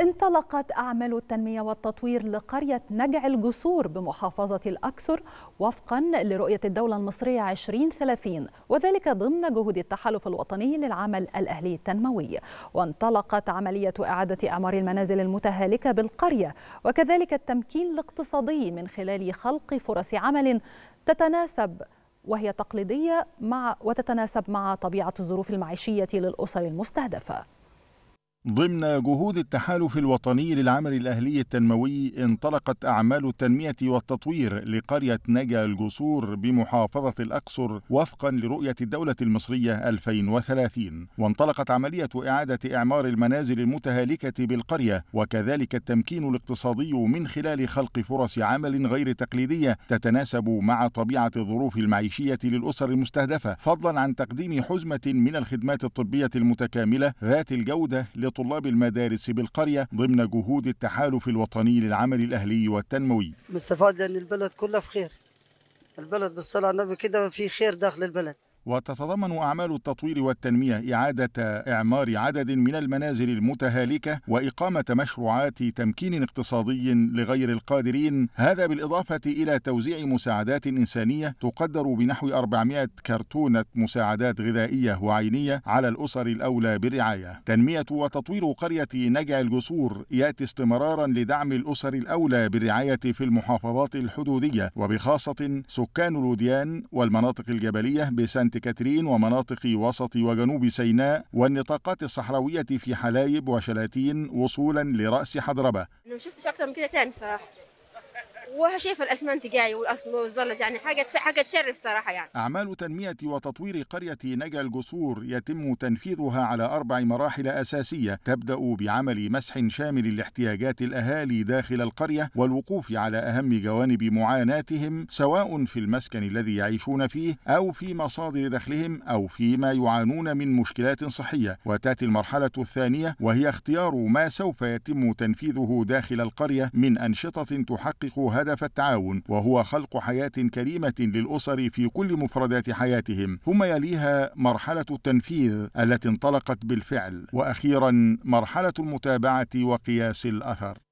انطلقت أعمال التنمية والتطوير لقرية نجع الجسور بمحافظة الأكسر وفقا لرؤية الدولة المصرية 2030 وذلك ضمن جهود التحالف الوطني للعمل الأهلي التنموي وانطلقت عملية إعادة أعمار المنازل المتهالكة بالقرية وكذلك التمكين الاقتصادي من خلال خلق فرص عمل تتناسب وهي تقليدية مع وتتناسب مع طبيعة الظروف المعيشية للأسر المستهدفة ضمن جهود التحالف الوطني للعمل الأهلي التنموي انطلقت أعمال التنمية والتطوير لقرية نجا الجسور بمحافظة الأقصر وفقا لرؤية الدولة المصرية 2030 وانطلقت عملية إعادة إعمار المنازل المتهالكة بالقرية وكذلك التمكين الاقتصادي من خلال خلق فرص عمل غير تقليدية تتناسب مع طبيعة الظروف المعيشية للأسر المستهدفة فضلا عن تقديم حزمة من الخدمات الطبية المتكاملة ذات الجودة طلاب المدارس بالقرية ضمن جهود التحالف الوطني للعمل الأهلي والتنموي مستفاد لأن البلد كلها في خير البلد بالصلاة النبي كده في خير داخل البلد وتتضمن أعمال التطوير والتنمية إعادة إعمار عدد من المنازل المتهالكة وإقامة مشروعات تمكين اقتصادي لغير القادرين هذا بالإضافة إلى توزيع مساعدات إنسانية تقدر بنحو 400 كرتونة مساعدات غذائية وعينية على الأسر الأولى بالرعاية تنمية وتطوير قرية نجع الجسور يأتي استمرارا لدعم الأسر الأولى بالرعاية في المحافظات الحدودية وبخاصة سكان الوديان والمناطق الجبلية بسانت كاترين ومناطق وسط وجنوب سيناء والنطاقات الصحراوية في حلايب وشلاتين وصولا لرأس حضربة ما شفتش أكتر من كده تاني صح. وشايف الاسمنت جاي والزلط يعني حاجه حاجه تشرف صراحه يعني اعمال تنميه وتطوير قريه نجا الجسور يتم تنفيذها على اربع مراحل اساسيه تبدا بعمل مسح شامل لاحتياجات الاهالي داخل القريه والوقوف على اهم جوانب معاناتهم سواء في المسكن الذي يعيشون فيه او في مصادر دخلهم او فيما يعانون من مشكلات صحيه وتاتي المرحله الثانيه وهي اختيار ما سوف يتم تنفيذه داخل القريه من انشطه تحقق هدف التعاون وهو خلق حياة كريمة للأسر في كل مفردات حياتهم ثم يليها مرحلة التنفيذ التي انطلقت بالفعل وأخيرا مرحلة المتابعة وقياس الأثر